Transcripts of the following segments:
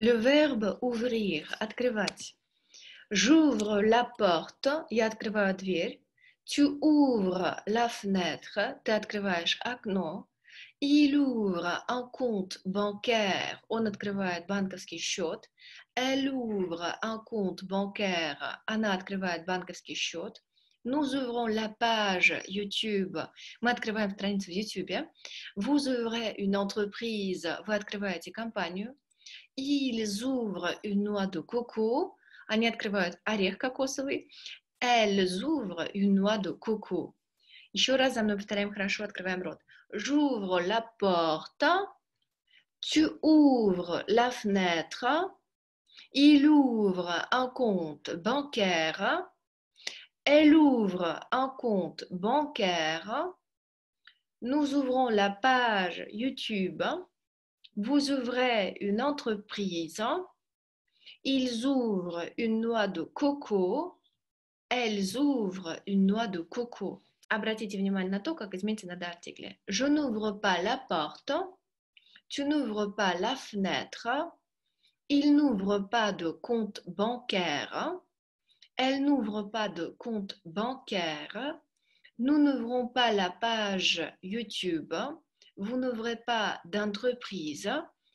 Le verbe ouvrir, открывать. J'ouvre la porte, я открываю дверь. Tu ouvres la fenêtre, ты открываешь окно. Il ouvre un compte bancaire, он открывает банковский счет. Elle ouvre un compte bancaire, она открывает банковский счет. Nous ouvrons la page YouTube. Мы открываем страницу YouTube. Vous ouvrez une entreprise. Вы открываете компанию. Ils ouvrent une noix de coco. Они открывают Elles ouvrent une noix de coco. J'ouvre la porte. Tu ouvres la fenêtre. Il ouvre un compte bancaire. Elle ouvre un compte bancaire. Nous ouvrons la page YouTube vous ouvrez une entreprise, ils ouvrent une noix de coco, elles ouvrent une noix de coco. Je n'ouvre pas la porte, tu n'ouvres pas la fenêtre, ils n'ouvrent pas de compte bancaire, elle n'ouvre pas de compte bancaire, nous n'ouvrons pas la page YouTube, vous n'ouvrez pas d'entreprise,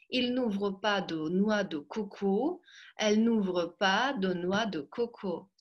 il n'ouvre pas de noix de coco, elle n'ouvre pas de noix de coco.